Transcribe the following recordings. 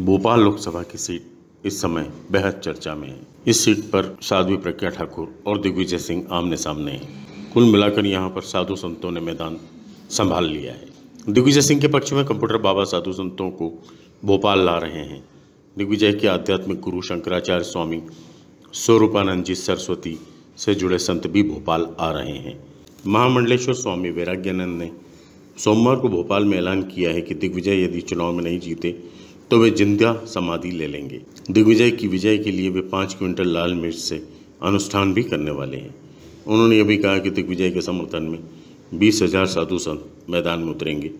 भोपाल लोकसभा की सीट इस समय बेहद चर्चा में है इस सीट पर साध्वी प्रज्ञा ठाकुर और दिग्विजय सिंह आमने सामने हैं कुल मिलाकर यहाँ पर साधु संतों ने मैदान संभाल लिया है दिग्विजय सिंह के पक्ष में कंप्यूटर बाबा साधु संतों को भोपाल ला रहे हैं दिग्विजय के आध्यात्मिक गुरु शंकराचार्य स्वामी स्वरूपानंद जी सरस्वती से जुड़े संत भी भोपाल आ रहे हैं महामंडलेश्वर स्वामी वैराग्यानंद ने सोमवार को भोपाल में ऐलान किया है कि दिग्विजय यदि चुनाव में नहीं जीते तो वे जिंदा समाधि ले लेंगे दिग्विजय की विजय के लिए वे पाँच क्विंटल लाल मिर्च से अनुष्ठान भी करने वाले हैं उन्होंने ये भी कहा कि दिग्विजय के समर्थन में बीस हजार साधु संत मैदान में उतरेंगे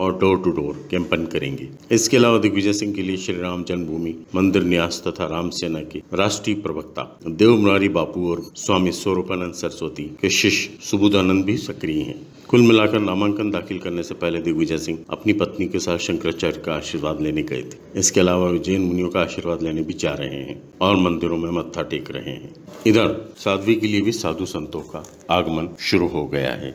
और डोर टू डोर कैंपन करेंगे इसके अलावा दिग्विजय सिंह के लिए श्री राम जन्मभूमि मंदिर न्यास तथा राम सेना के राष्ट्रीय प्रवक्ता देव मुरारी बापू और स्वामी स्वरूपानंद सरस्वती के शिष्य सुबुदानंद भी सक्रिय हैं कुल मिलाकर नामांकन दाखिल करने से पहले दिग्विजय सिंह अपनी पत्नी के साथ शंकराचार्य का आशीर्वाद लेने गए थे इसके अलावा जैन मुनियों का आशीर्वाद लेने भी जा रहे हैं और मंदिरों में मत्था टेक रहे हैं इधर साध्वी के लिए भी साधु संतों का आगमन शुरू हो गया है